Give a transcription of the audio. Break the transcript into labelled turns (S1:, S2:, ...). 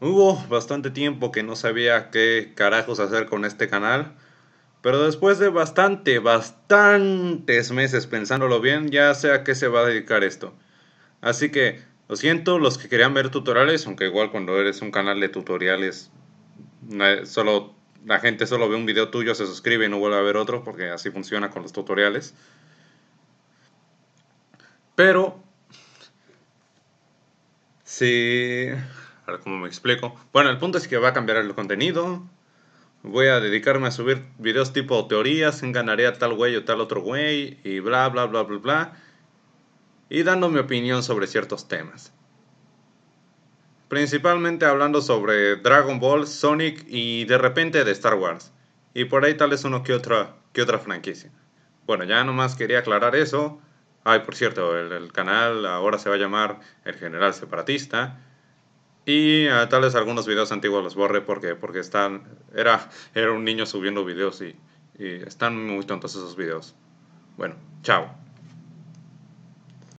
S1: Hubo bastante tiempo que no sabía qué carajos hacer con este canal. Pero después de bastante, bastantes meses pensándolo bien, ya sé a qué se va a dedicar esto. Así que, lo siento, los que querían ver tutoriales, aunque igual cuando eres un canal de tutoriales, solo, la gente solo ve un video tuyo, se suscribe y no vuelve a ver otro, porque así funciona con los tutoriales. Pero, sí... A ver cómo me explico. Bueno, el punto es que va a cambiar el contenido. Voy a dedicarme a subir videos tipo teorías, engañaré a tal güey o tal otro güey y bla, bla, bla, bla, bla. Y dando mi opinión sobre ciertos temas. Principalmente hablando sobre Dragon Ball, Sonic y de repente de Star Wars. Y por ahí tal es uno que otra, que otra franquicia. Bueno, ya nomás quería aclarar eso. Ay, por cierto, el canal ahora se va a llamar El General Separatista. Y ah, tal vez algunos videos antiguos los borré porque, porque están, era, era un niño subiendo videos y, y están muy tontos esos videos. Bueno, chao.